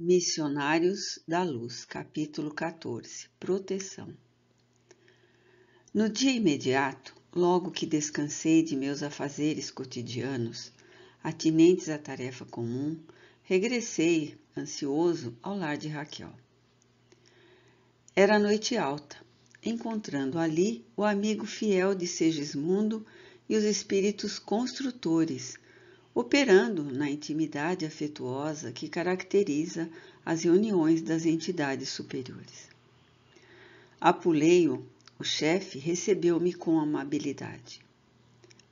Missionários da Luz, capítulo 14 Proteção No dia imediato, logo que descansei de meus afazeres cotidianos, atinentes à tarefa comum, regressei, ansioso, ao lar de Raquel. Era noite alta, encontrando ali o amigo fiel de Segismundo e os espíritos construtores operando na intimidade afetuosa que caracteriza as reuniões das entidades superiores. Apuleio, o chefe, recebeu-me com amabilidade.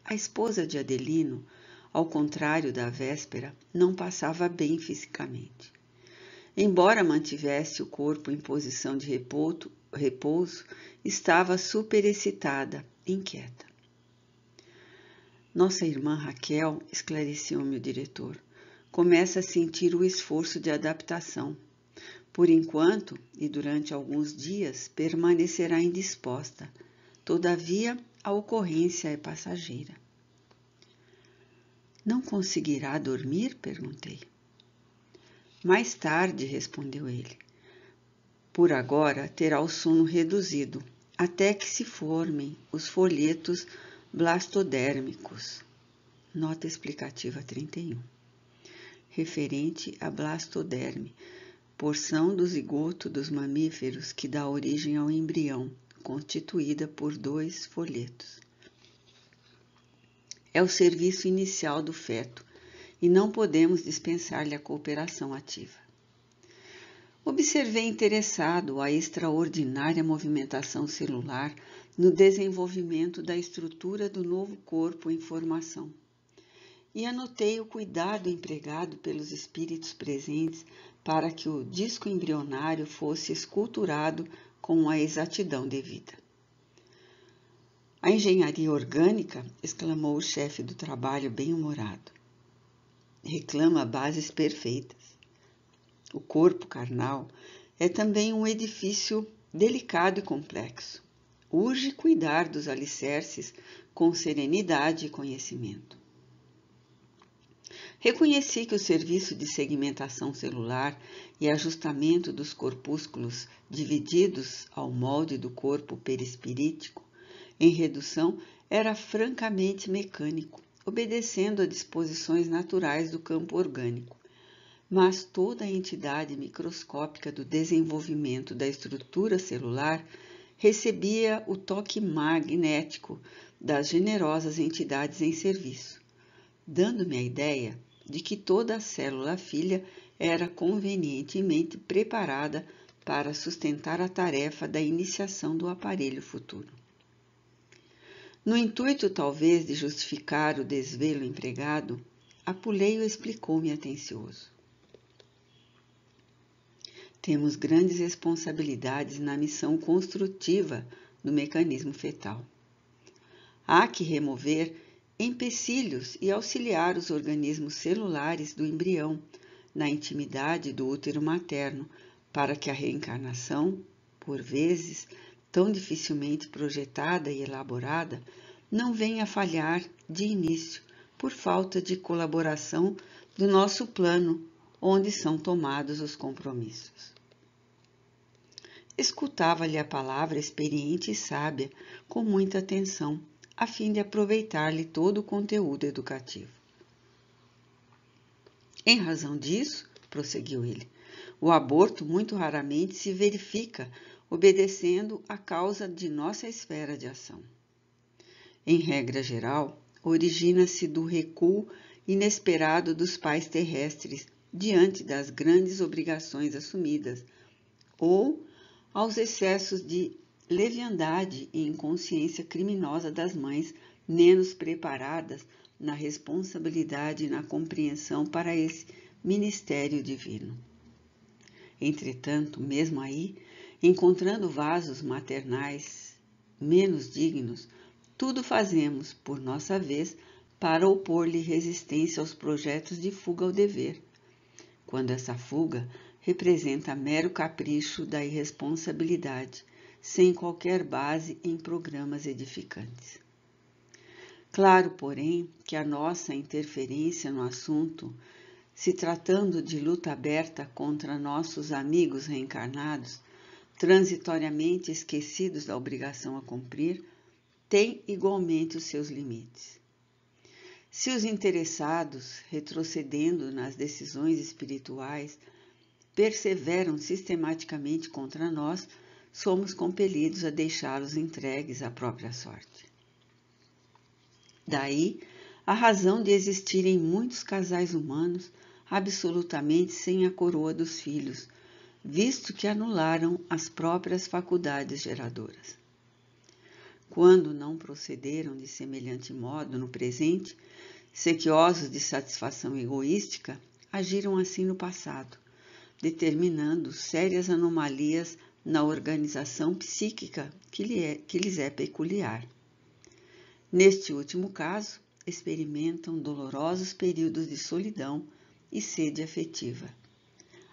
A esposa de Adelino, ao contrário da véspera, não passava bem fisicamente. Embora mantivesse o corpo em posição de repouso, estava superexcitada, inquieta. Nossa irmã Raquel, esclareceu-me o diretor, começa a sentir o esforço de adaptação. Por enquanto, e durante alguns dias, permanecerá indisposta. Todavia, a ocorrência é passageira. Não conseguirá dormir? perguntei. Mais tarde, respondeu ele. Por agora terá o sono reduzido, até que se formem os folhetos blastodérmicos. Nota explicativa 31. Referente a blastoderme, porção do zigoto dos mamíferos que dá origem ao embrião, constituída por dois folhetos. É o serviço inicial do feto e não podemos dispensar-lhe a cooperação ativa. Observei interessado a extraordinária movimentação celular no desenvolvimento da estrutura do novo corpo em formação. E anotei o cuidado empregado pelos espíritos presentes para que o disco embrionário fosse esculturado com a exatidão devida. A engenharia orgânica, exclamou o chefe do trabalho bem-humorado, reclama bases perfeitas. O corpo carnal é também um edifício delicado e complexo urge cuidar dos alicerces com serenidade e conhecimento. Reconheci que o serviço de segmentação celular e ajustamento dos corpúsculos divididos ao molde do corpo perispirítico em redução era francamente mecânico, obedecendo a disposições naturais do campo orgânico. Mas toda a entidade microscópica do desenvolvimento da estrutura celular recebia o toque magnético das generosas entidades em serviço, dando-me a ideia de que toda a célula filha era convenientemente preparada para sustentar a tarefa da iniciação do aparelho futuro. No intuito, talvez, de justificar o desvelo empregado, Apuleio explicou-me atencioso. Temos grandes responsabilidades na missão construtiva do mecanismo fetal. Há que remover empecilhos e auxiliar os organismos celulares do embrião na intimidade do útero materno para que a reencarnação, por vezes tão dificilmente projetada e elaborada, não venha a falhar de início por falta de colaboração do nosso plano onde são tomados os compromissos. Escutava-lhe a palavra experiente e sábia com muita atenção, a fim de aproveitar-lhe todo o conteúdo educativo. Em razão disso, prosseguiu ele, o aborto muito raramente se verifica obedecendo à causa de nossa esfera de ação. Em regra geral, origina-se do recuo inesperado dos pais terrestres diante das grandes obrigações assumidas ou aos excessos de leviandade e inconsciência criminosa das mães menos preparadas na responsabilidade e na compreensão para esse ministério divino. Entretanto, mesmo aí, encontrando vasos maternais menos dignos, tudo fazemos, por nossa vez, para opor-lhe resistência aos projetos de fuga ao dever. Quando essa fuga representa mero capricho da irresponsabilidade, sem qualquer base em programas edificantes. Claro, porém, que a nossa interferência no assunto, se tratando de luta aberta contra nossos amigos reencarnados, transitoriamente esquecidos da obrigação a cumprir, tem igualmente os seus limites. Se os interessados, retrocedendo nas decisões espirituais, perseveram sistematicamente contra nós, somos compelidos a deixá-los entregues à própria sorte. Daí, a razão de existirem muitos casais humanos absolutamente sem a coroa dos filhos, visto que anularam as próprias faculdades geradoras. Quando não procederam de semelhante modo no presente, sequiosos de satisfação egoística, agiram assim no passado, determinando sérias anomalias na organização psíquica que, lhe é, que lhes é peculiar. Neste último caso, experimentam dolorosos períodos de solidão e sede afetiva,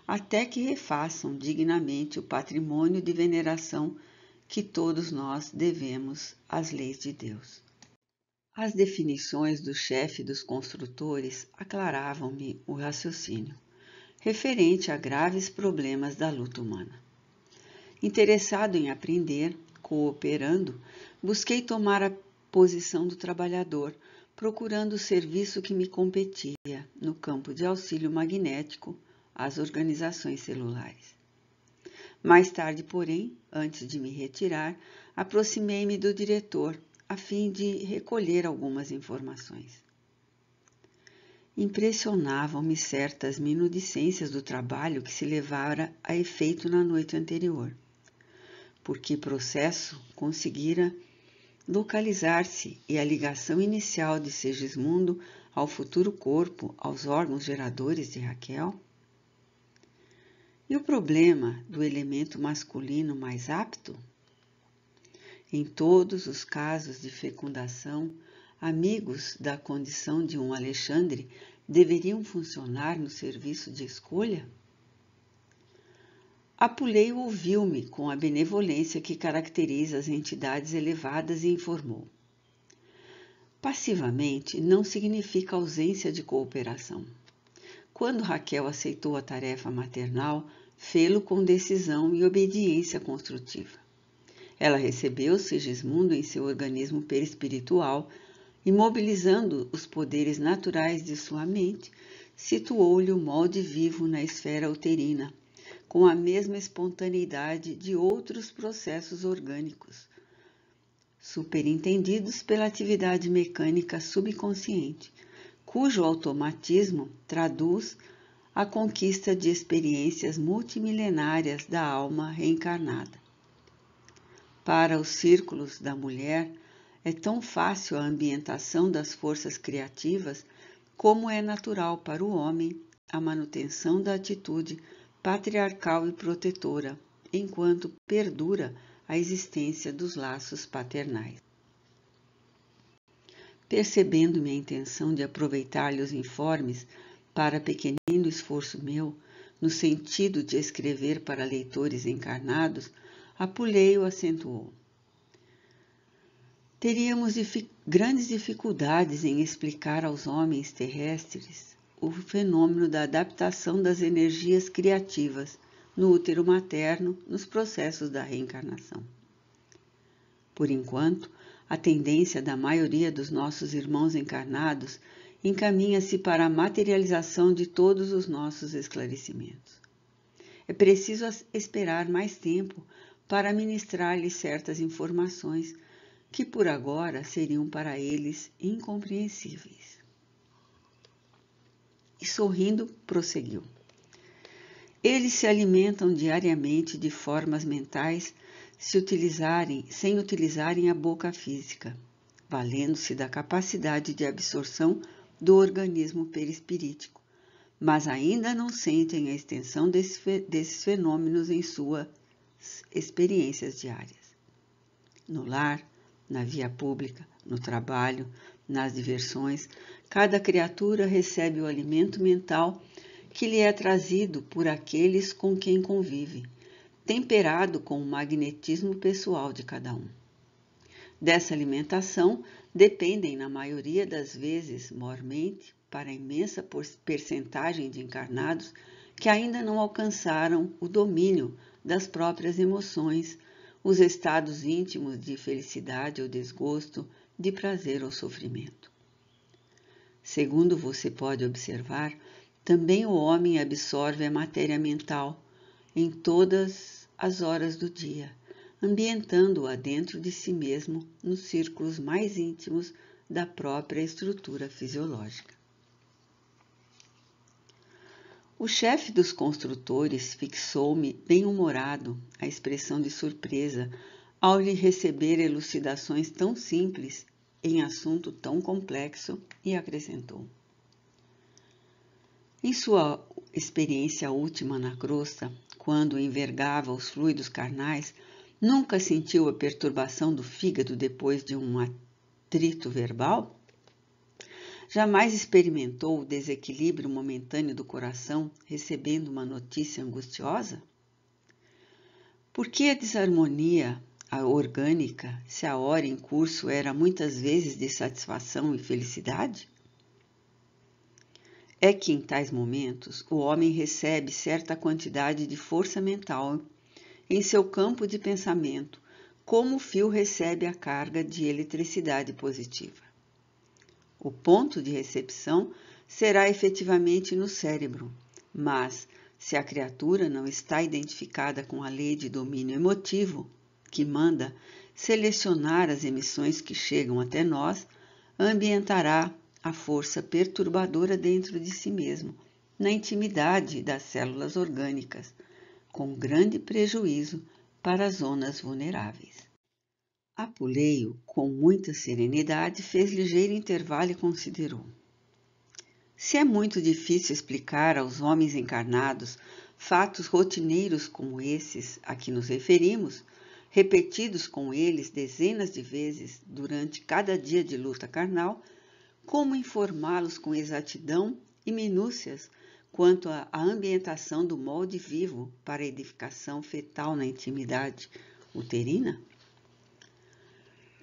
até que refaçam dignamente o patrimônio de veneração que todos nós devemos às leis de Deus. As definições do chefe dos construtores aclaravam-me o raciocínio referente a graves problemas da luta humana. Interessado em aprender, cooperando, busquei tomar a posição do trabalhador, procurando o serviço que me competia no campo de auxílio magnético às organizações celulares. Mais tarde, porém, antes de me retirar, aproximei-me do diretor a fim de recolher algumas informações. Impressionavam-me certas minudicências do trabalho que se levara a efeito na noite anterior. Por que processo conseguira localizar-se e a ligação inicial de Segismundo ao futuro corpo, aos órgãos geradores de Raquel? E o problema do elemento masculino mais apto? Em todos os casos de fecundação, amigos da condição de um Alexandre deveriam funcionar no serviço de escolha? Apuleio ouviu-me com a benevolência que caracteriza as entidades elevadas e informou. Passivamente não significa ausência de cooperação. Quando Raquel aceitou a tarefa maternal, fê-lo com decisão e obediência construtiva. Ela recebeu Sigismundo em seu organismo perispiritual, imobilizando os poderes naturais de sua mente, situou-lhe o molde vivo na esfera uterina, com a mesma espontaneidade de outros processos orgânicos, superintendidos pela atividade mecânica subconsciente, cujo automatismo traduz a conquista de experiências multimilenárias da alma reencarnada. Para os círculos da mulher, é tão fácil a ambientação das forças criativas como é natural para o homem a manutenção da atitude patriarcal e protetora, enquanto perdura a existência dos laços paternais. Percebendo minha intenção de aproveitar-lhe os informes para pequenino esforço meu, no sentido de escrever para leitores encarnados, Apuleio acentuou teríamos dific grandes dificuldades em explicar aos homens terrestres o fenômeno da adaptação das energias criativas no útero materno nos processos da reencarnação. Por enquanto, a tendência da maioria dos nossos irmãos encarnados encaminha-se para a materialização de todos os nossos esclarecimentos. É preciso esperar mais tempo para ministrar-lhe certas informações que por agora seriam para eles incompreensíveis. E sorrindo, prosseguiu. Eles se alimentam diariamente de formas mentais se utilizarem, sem utilizarem a boca física, valendo-se da capacidade de absorção do organismo perispirítico, mas ainda não sentem a extensão desse, desses fenômenos em suas experiências diárias. No lar, na via pública, no trabalho, nas diversões, cada criatura recebe o alimento mental que lhe é trazido por aqueles com quem convive, temperado com o magnetismo pessoal de cada um. Dessa alimentação dependem, na maioria das vezes, mormente, para a imensa percentagem de encarnados que ainda não alcançaram o domínio das próprias emoções os estados íntimos de felicidade ou desgosto, de prazer ou sofrimento. Segundo você pode observar, também o homem absorve a matéria mental em todas as horas do dia, ambientando-a dentro de si mesmo nos círculos mais íntimos da própria estrutura fisiológica. O chefe dos construtores fixou-me, bem-humorado, a expressão de surpresa ao lhe receber elucidações tão simples em assunto tão complexo e acrescentou. Em sua experiência última na crosta, quando envergava os fluidos carnais, nunca sentiu a perturbação do fígado depois de um atrito verbal? Jamais experimentou o desequilíbrio momentâneo do coração recebendo uma notícia angustiosa? Por que a desarmonia orgânica, se a hora em curso era muitas vezes de satisfação e felicidade? É que em tais momentos o homem recebe certa quantidade de força mental em seu campo de pensamento, como o fio recebe a carga de eletricidade positiva. O ponto de recepção será efetivamente no cérebro, mas se a criatura não está identificada com a lei de domínio emotivo, que manda selecionar as emissões que chegam até nós, ambientará a força perturbadora dentro de si mesmo, na intimidade das células orgânicas, com grande prejuízo para as zonas vulneráveis. Apuleio, com muita serenidade, fez ligeiro intervalo e considerou. Se é muito difícil explicar aos homens encarnados fatos rotineiros como esses a que nos referimos, repetidos com eles dezenas de vezes durante cada dia de luta carnal, como informá-los com exatidão e minúcias quanto à ambientação do molde vivo para edificação fetal na intimidade uterina?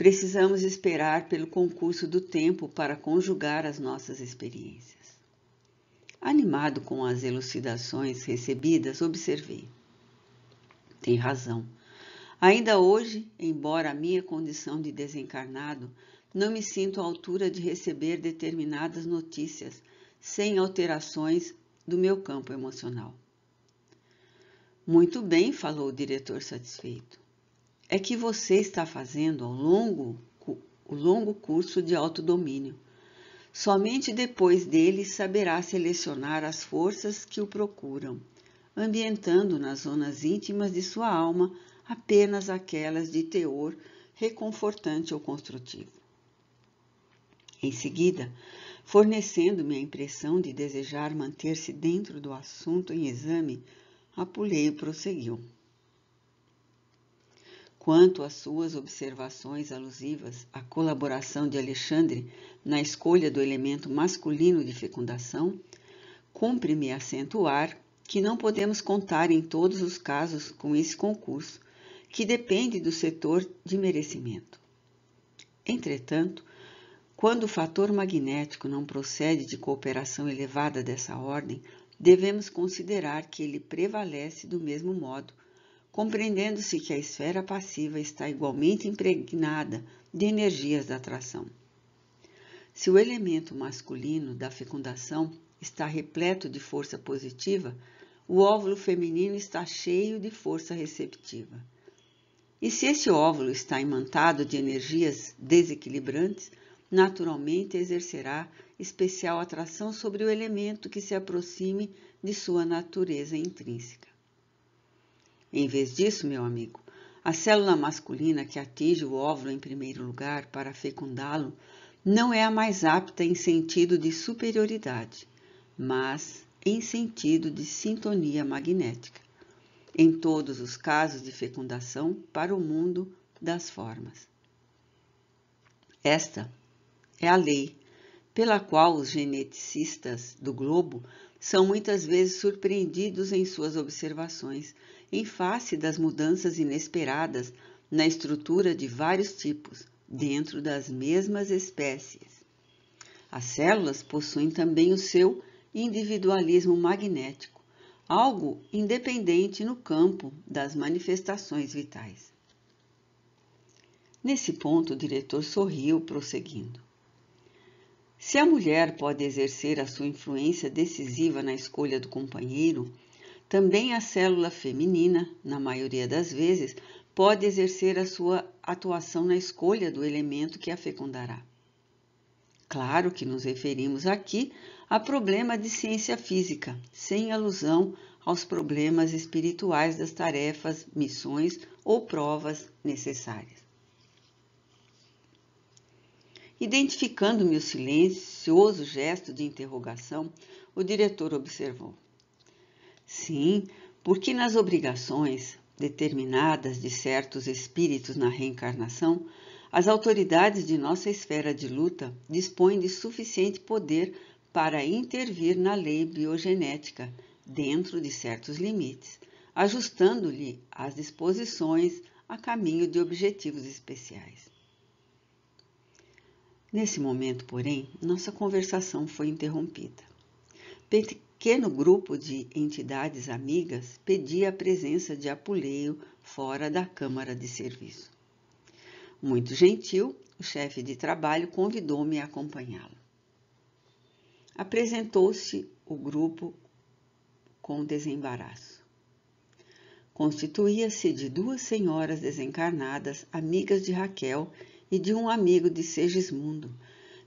Precisamos esperar pelo concurso do tempo para conjugar as nossas experiências. Animado com as elucidações recebidas, observei. Tem razão. Ainda hoje, embora a minha condição de desencarnado, não me sinto à altura de receber determinadas notícias sem alterações do meu campo emocional. Muito bem, falou o diretor satisfeito é que você está fazendo ao longo, o longo curso de autodomínio. Somente depois dele saberá selecionar as forças que o procuram, ambientando nas zonas íntimas de sua alma apenas aquelas de teor reconfortante ou construtivo. Em seguida, fornecendo-me a impressão de desejar manter-se dentro do assunto em exame, Apuleio prosseguiu quanto às suas observações alusivas à colaboração de Alexandre na escolha do elemento masculino de fecundação, cumpre-me acentuar que não podemos contar em todos os casos com esse concurso, que depende do setor de merecimento. Entretanto, quando o fator magnético não procede de cooperação elevada dessa ordem, devemos considerar que ele prevalece do mesmo modo compreendendo-se que a esfera passiva está igualmente impregnada de energias da atração. Se o elemento masculino da fecundação está repleto de força positiva, o óvulo feminino está cheio de força receptiva. E se esse óvulo está imantado de energias desequilibrantes, naturalmente exercerá especial atração sobre o elemento que se aproxime de sua natureza intrínseca. Em vez disso, meu amigo, a célula masculina que atinge o óvulo em primeiro lugar para fecundá-lo não é a mais apta em sentido de superioridade, mas em sentido de sintonia magnética, em todos os casos de fecundação para o mundo das formas. Esta é a lei pela qual os geneticistas do globo são muitas vezes surpreendidos em suas observações em face das mudanças inesperadas na estrutura de vários tipos, dentro das mesmas espécies. As células possuem também o seu individualismo magnético, algo independente no campo das manifestações vitais. Nesse ponto, o diretor sorriu, prosseguindo. Se a mulher pode exercer a sua influência decisiva na escolha do companheiro também a célula feminina, na maioria das vezes, pode exercer a sua atuação na escolha do elemento que a fecundará. Claro que nos referimos aqui a problema de ciência física, sem alusão aos problemas espirituais das tarefas, missões ou provas necessárias. Identificando-me o silencioso gesto de interrogação, o diretor observou: Sim, porque nas obrigações determinadas de certos espíritos na reencarnação, as autoridades de nossa esfera de luta dispõem de suficiente poder para intervir na lei biogenética, dentro de certos limites, ajustando-lhe as disposições a caminho de objetivos especiais. Nesse momento, porém, nossa conversação foi interrompida pequeno grupo de entidades amigas pedia a presença de Apuleio fora da Câmara de Serviço. Muito gentil, o chefe de trabalho convidou-me a acompanhá-lo. Apresentou-se o grupo com desembaraço. Constituía-se de duas senhoras desencarnadas, amigas de Raquel, e de um amigo de Segismundo,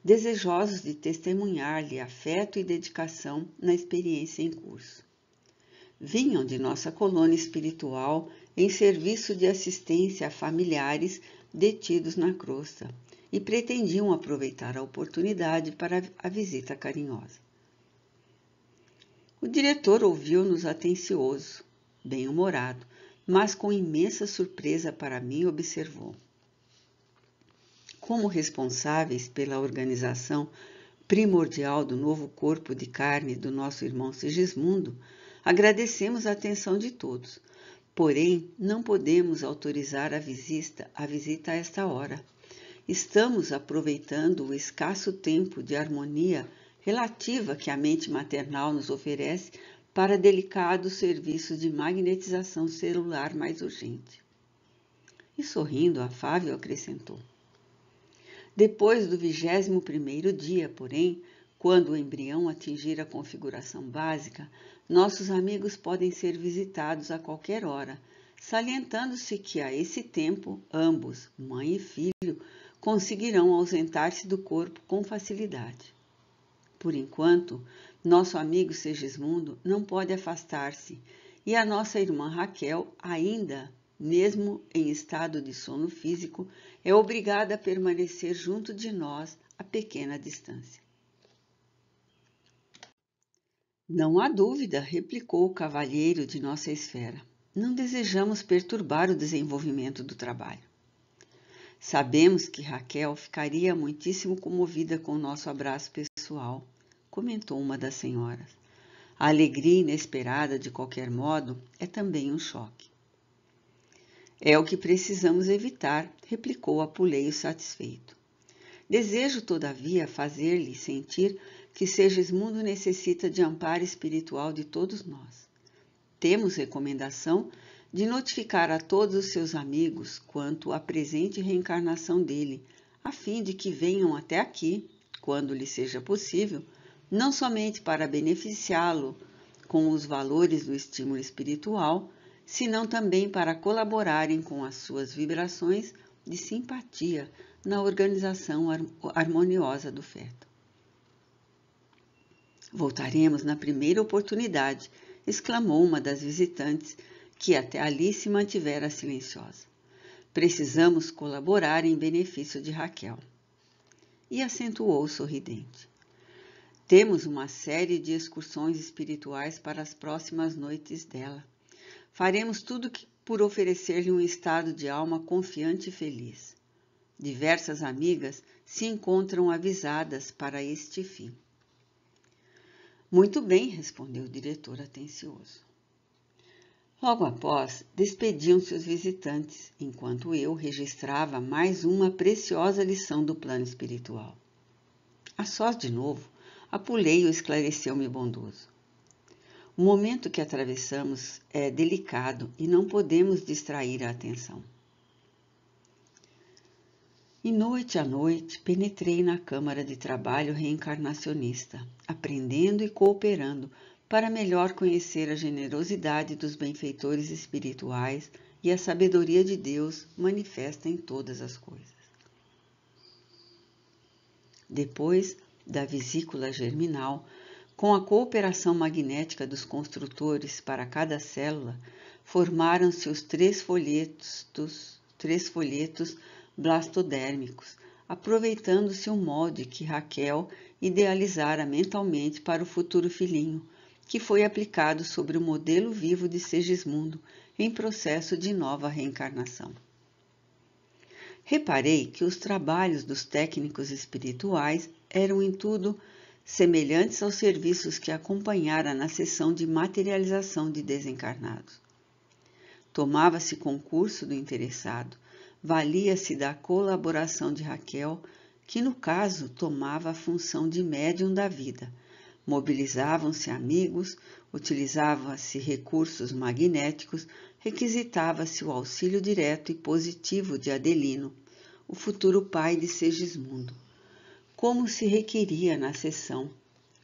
desejosos de testemunhar-lhe afeto e dedicação na experiência em curso. Vinham de nossa colônia espiritual em serviço de assistência a familiares detidos na crosta e pretendiam aproveitar a oportunidade para a visita carinhosa. O diretor ouviu-nos atencioso, bem-humorado, mas com imensa surpresa para mim observou como responsáveis pela organização primordial do novo corpo de carne do nosso irmão Sigismundo, agradecemos a atenção de todos. Porém, não podemos autorizar a visita, a visita a esta hora. Estamos aproveitando o escasso tempo de harmonia relativa que a mente maternal nos oferece para delicados serviços de magnetização celular mais urgente. E sorrindo, afável acrescentou: depois do vigésimo primeiro dia, porém, quando o embrião atingir a configuração básica, nossos amigos podem ser visitados a qualquer hora, salientando-se que a esse tempo ambos, mãe e filho, conseguirão ausentar-se do corpo com facilidade. Por enquanto, nosso amigo Segismundo não pode afastar-se e a nossa irmã Raquel ainda, mesmo em estado de sono físico, é obrigada a permanecer junto de nós a pequena distância. Não há dúvida, replicou o cavalheiro de nossa esfera. Não desejamos perturbar o desenvolvimento do trabalho. Sabemos que Raquel ficaria muitíssimo comovida com o nosso abraço pessoal, comentou uma das senhoras. A alegria inesperada, de qualquer modo, é também um choque. É o que precisamos evitar, replicou Apuleio satisfeito. Desejo, todavia, fazer-lhe sentir que Segismundo necessita de amparo espiritual de todos nós. Temos recomendação de notificar a todos os seus amigos quanto à presente reencarnação dele, a fim de que venham até aqui, quando lhe seja possível, não somente para beneficiá-lo com os valores do estímulo espiritual, senão também para colaborarem com as suas vibrações de simpatia na organização harmoniosa do feto. Voltaremos na primeira oportunidade, exclamou uma das visitantes, que até ali se mantivera silenciosa. Precisamos colaborar em benefício de Raquel. E acentuou sorridente. Temos uma série de excursões espirituais para as próximas noites dela. Faremos tudo que, por oferecer-lhe um estado de alma confiante e feliz. Diversas amigas se encontram avisadas para este fim. Muito bem, respondeu o diretor atencioso. Logo após, despediam-se os visitantes, enquanto eu registrava mais uma preciosa lição do plano espiritual. A sós de novo, o esclareceu-me bondoso. O momento que atravessamos é delicado e não podemos distrair a atenção. E noite a noite penetrei na Câmara de Trabalho Reencarnacionista, aprendendo e cooperando para melhor conhecer a generosidade dos benfeitores espirituais e a sabedoria de Deus manifesta em todas as coisas. Depois da vesícula germinal, com a cooperação magnética dos construtores para cada célula, formaram-se os três folhetos, dos, três folhetos blastodérmicos, aproveitando-se o molde que Raquel idealizara mentalmente para o futuro filhinho, que foi aplicado sobre o modelo vivo de Segismundo em processo de nova reencarnação. Reparei que os trabalhos dos técnicos espirituais eram em tudo semelhantes aos serviços que acompanhara na sessão de materialização de desencarnados. Tomava-se concurso do interessado, valia-se da colaboração de Raquel, que no caso tomava a função de médium da vida. Mobilizavam-se amigos, utilizavam-se recursos magnéticos, requisitava-se o auxílio direto e positivo de Adelino, o futuro pai de Segismundo como se requeria na sessão,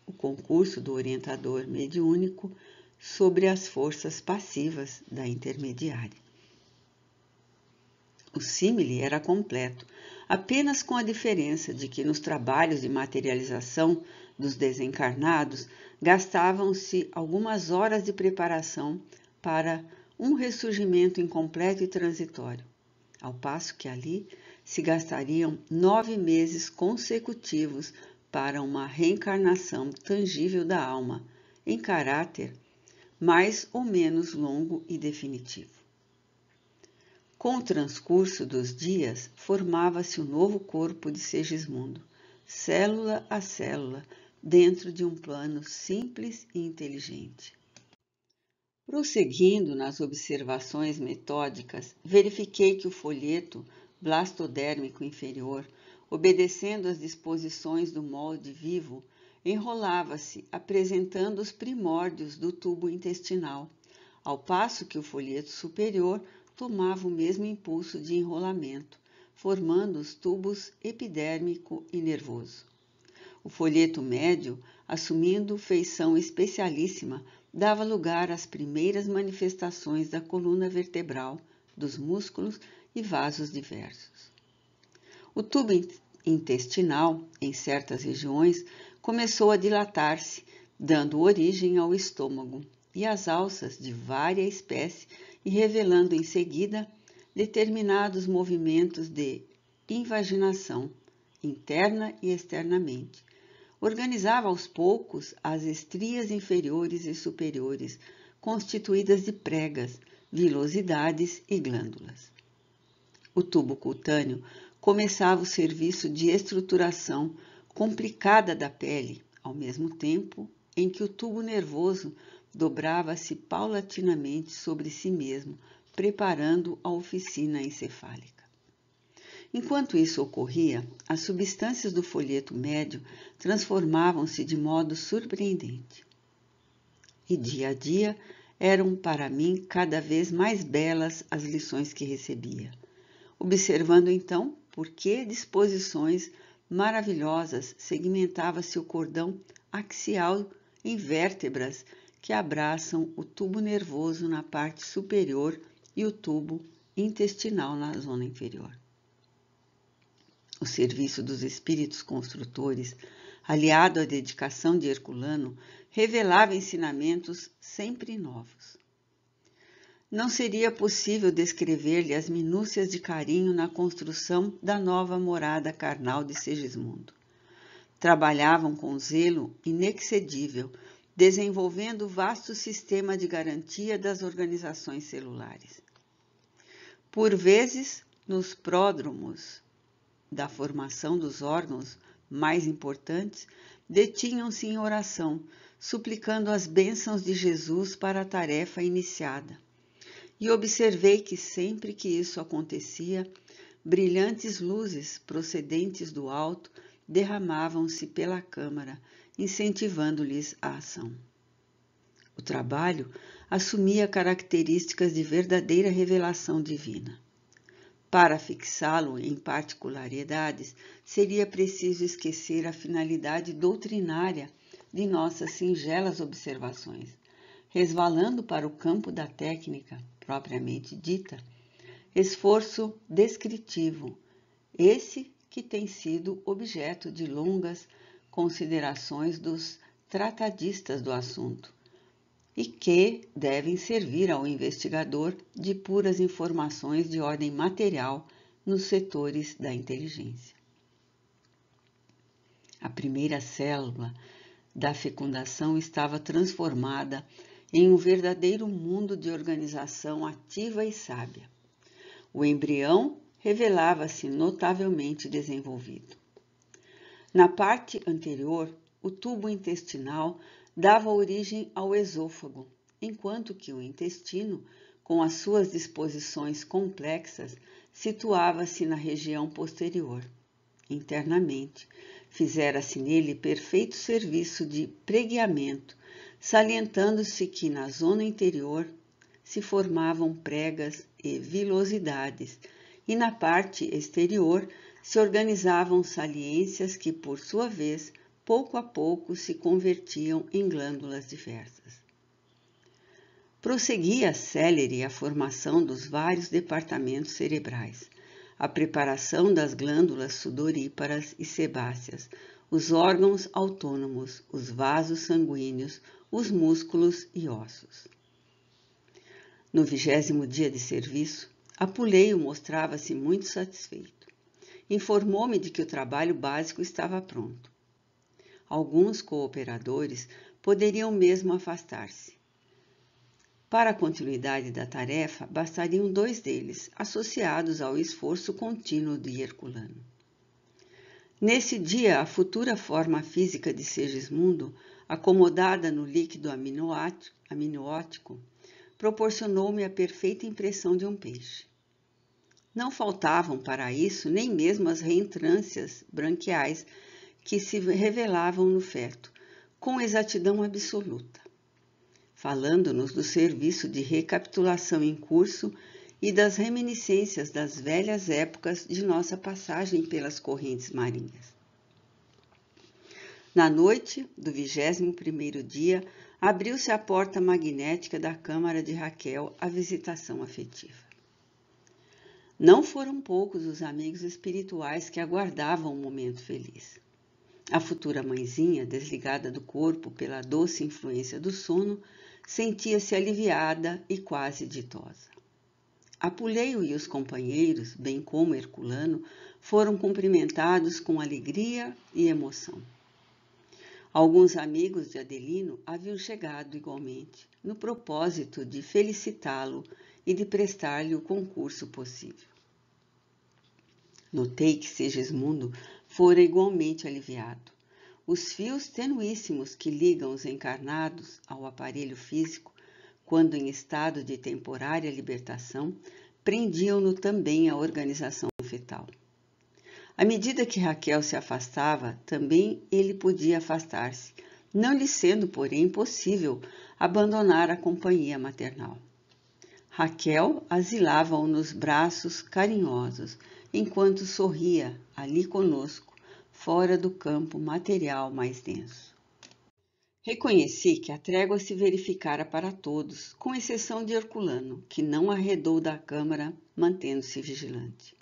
o concurso do orientador mediúnico sobre as forças passivas da intermediária. O símile era completo, apenas com a diferença de que nos trabalhos de materialização dos desencarnados gastavam-se algumas horas de preparação para um ressurgimento incompleto e transitório, ao passo que ali se gastariam nove meses consecutivos para uma reencarnação tangível da alma, em caráter mais ou menos longo e definitivo. Com o transcurso dos dias, formava-se o um novo corpo de Segismundo, célula a célula, dentro de um plano simples e inteligente. Prosseguindo nas observações metódicas, verifiquei que o folheto blastodérmico inferior, obedecendo às disposições do molde vivo, enrolava-se, apresentando os primórdios do tubo intestinal, ao passo que o folheto superior tomava o mesmo impulso de enrolamento, formando os tubos epidérmico e nervoso. O folheto médio, assumindo feição especialíssima, dava lugar às primeiras manifestações da coluna vertebral, dos músculos e vasos diversos. O tubo intestinal, em certas regiões, começou a dilatar-se, dando origem ao estômago e às alças de várias espécies e revelando em seguida determinados movimentos de invaginação, interna e externamente. Organizava aos poucos as estrias inferiores e superiores, constituídas de pregas, vilosidades e glândulas. O tubo cutâneo começava o serviço de estruturação complicada da pele, ao mesmo tempo em que o tubo nervoso dobrava-se paulatinamente sobre si mesmo, preparando a oficina encefálica. Enquanto isso ocorria, as substâncias do folheto médio transformavam-se de modo surpreendente. E dia a dia eram para mim cada vez mais belas as lições que recebia. Observando então por que disposições maravilhosas segmentava-se o cordão axial em vértebras que abraçam o tubo nervoso na parte superior e o tubo intestinal na zona inferior. O serviço dos espíritos construtores, aliado à dedicação de Herculano, revelava ensinamentos sempre novos. Não seria possível descrever-lhe as minúcias de carinho na construção da nova morada carnal de Segismundo. Trabalhavam com zelo inexcedível, desenvolvendo vasto sistema de garantia das organizações celulares. Por vezes, nos pródromos da formação dos órgãos mais importantes, detinham-se em oração, suplicando as bênçãos de Jesus para a tarefa iniciada e observei que sempre que isso acontecia, brilhantes luzes procedentes do alto derramavam-se pela câmara, incentivando-lhes a ação. O trabalho assumia características de verdadeira revelação divina. Para fixá-lo em particularidades, seria preciso esquecer a finalidade doutrinária de nossas singelas observações, resvalando para o campo da técnica propriamente dita, esforço descritivo, esse que tem sido objeto de longas considerações dos tratadistas do assunto, e que devem servir ao investigador de puras informações de ordem material nos setores da inteligência. A primeira célula da fecundação estava transformada em um verdadeiro mundo de organização ativa e sábia. O embrião revelava-se notavelmente desenvolvido. Na parte anterior, o tubo intestinal dava origem ao esôfago, enquanto que o intestino, com as suas disposições complexas, situava-se na região posterior. Internamente, fizera-se nele perfeito serviço de pregueamento, salientando-se que na zona interior se formavam pregas e vilosidades, e na parte exterior se organizavam saliências que, por sua vez, pouco a pouco se convertiam em glândulas diversas. Prosseguia célere a formação dos vários departamentos cerebrais, a preparação das glândulas sudoríparas e sebáceas, os órgãos autônomos, os vasos sanguíneos, os músculos e ossos. No vigésimo dia de serviço, Apuleio mostrava-se muito satisfeito. Informou-me de que o trabalho básico estava pronto. Alguns cooperadores poderiam mesmo afastar-se. Para a continuidade da tarefa, bastariam dois deles, associados ao esforço contínuo de Herculano. Nesse dia, a futura forma física de Segismundo acomodada no líquido aminoótico, proporcionou-me a perfeita impressão de um peixe. Não faltavam para isso nem mesmo as reentrâncias branquiais que se revelavam no feto, com exatidão absoluta, falando-nos do serviço de recapitulação em curso e das reminiscências das velhas épocas de nossa passagem pelas correntes marinhas. Na noite do 21º dia, abriu-se a porta magnética da câmara de Raquel à visitação afetiva. Não foram poucos os amigos espirituais que aguardavam o um momento feliz. A futura mãezinha, desligada do corpo pela doce influência do sono, sentia-se aliviada e quase ditosa. Apuleio e os companheiros, bem como Herculano, foram cumprimentados com alegria e emoção. Alguns amigos de Adelino haviam chegado igualmente, no propósito de felicitá-lo e de prestar-lhe o concurso possível. Notei que Segismundo fora igualmente aliviado. Os fios tenuíssimos que ligam os encarnados ao aparelho físico, quando em estado de temporária libertação, prendiam-no também à organização fetal. À medida que Raquel se afastava, também ele podia afastar-se, não lhe sendo, porém, possível abandonar a companhia maternal. Raquel asilava-o nos braços carinhosos, enquanto sorria ali conosco, fora do campo material mais denso. Reconheci que a trégua se verificara para todos, com exceção de Herculano, que não arredou da câmara, mantendo-se vigilante.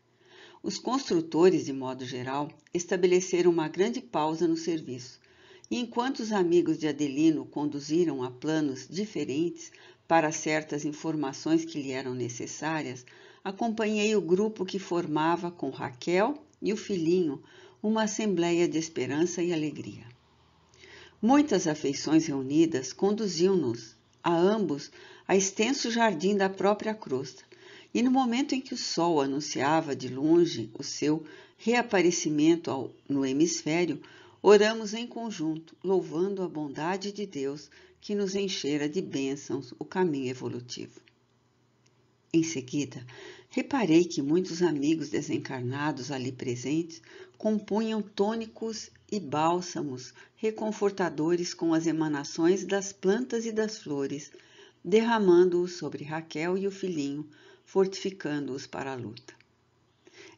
Os construtores, de modo geral, estabeleceram uma grande pausa no serviço, e enquanto os amigos de Adelino conduziram a planos diferentes para certas informações que lhe eram necessárias, acompanhei o grupo que formava com Raquel e o filhinho uma assembleia de esperança e alegria. Muitas afeições reunidas conduziam-nos, a ambos, a extenso jardim da própria crosta, e no momento em que o Sol anunciava de longe o seu reaparecimento ao, no hemisfério, oramos em conjunto, louvando a bondade de Deus que nos enchera de bênçãos o caminho evolutivo. Em seguida, reparei que muitos amigos desencarnados ali presentes compunham tônicos e bálsamos reconfortadores com as emanações das plantas e das flores, derramando-os sobre Raquel e o filhinho, fortificando-os para a luta.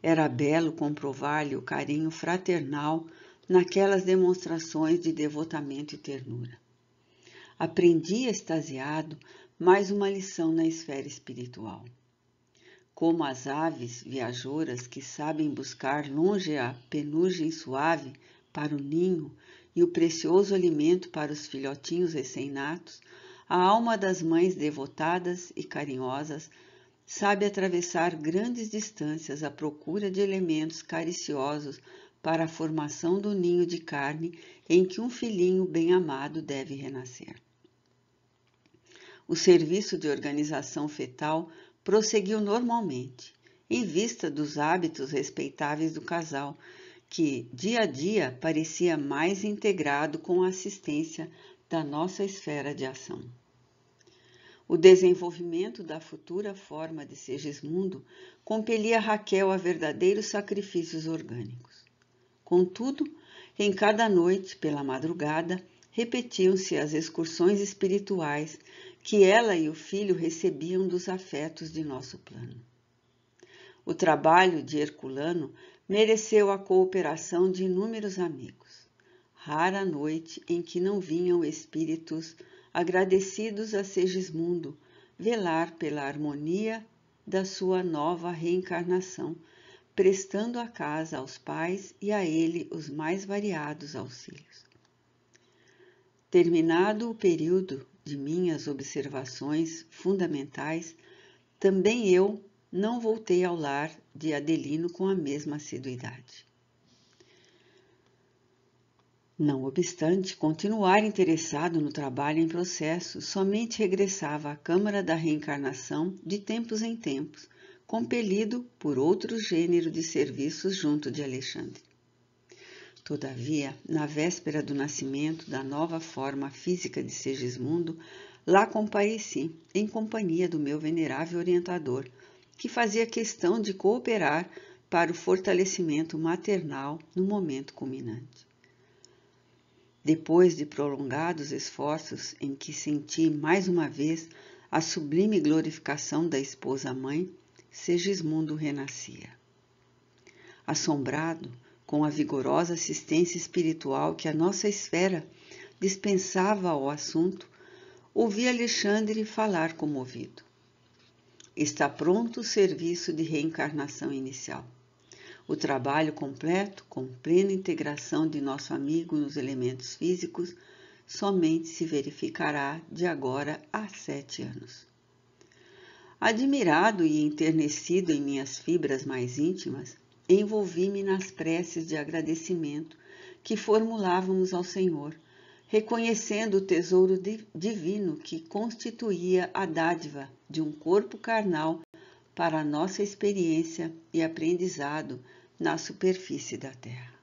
Era belo comprovar-lhe o carinho fraternal naquelas demonstrações de devotamento e ternura. Aprendi extasiado mais uma lição na esfera espiritual. Como as aves viajoras que sabem buscar longe a penugem suave para o ninho e o precioso alimento para os filhotinhos recém-natos, a alma das mães devotadas e carinhosas sabe atravessar grandes distâncias à procura de elementos cariciosos para a formação do ninho de carne em que um filhinho bem amado deve renascer. O serviço de organização fetal prosseguiu normalmente, em vista dos hábitos respeitáveis do casal, que dia a dia parecia mais integrado com a assistência da nossa esfera de ação. O desenvolvimento da futura forma de Segismundo compelia Raquel a verdadeiros sacrifícios orgânicos. Contudo, em cada noite, pela madrugada, repetiam-se as excursões espirituais que ela e o filho recebiam dos afetos de nosso plano. O trabalho de Herculano mereceu a cooperação de inúmeros amigos. Rara noite em que não vinham espíritos agradecidos a Segismundo, velar pela harmonia da sua nova reencarnação, prestando a casa aos pais e a ele os mais variados auxílios. Terminado o período de minhas observações fundamentais, também eu não voltei ao lar de Adelino com a mesma assiduidade. Não obstante, continuar interessado no trabalho em processo, somente regressava à Câmara da Reencarnação de tempos em tempos, compelido por outro gênero de serviços junto de Alexandre. Todavia, na véspera do nascimento da nova forma física de Segismundo, lá compareci, em companhia do meu venerável orientador, que fazia questão de cooperar para o fortalecimento maternal no momento culminante. Depois de prolongados esforços em que senti mais uma vez a sublime glorificação da esposa-mãe, Segismundo renascia. Assombrado com a vigorosa assistência espiritual que a nossa esfera dispensava ao assunto, ouvi Alexandre falar comovido. Está pronto o serviço de reencarnação inicial. O trabalho completo, com plena integração de nosso amigo nos elementos físicos, somente se verificará de agora a sete anos. Admirado e enternecido em minhas fibras mais íntimas, envolvi-me nas preces de agradecimento que formulávamos ao Senhor, reconhecendo o tesouro divino que constituía a dádiva de um corpo carnal para a nossa experiência e aprendizado na superfície da Terra.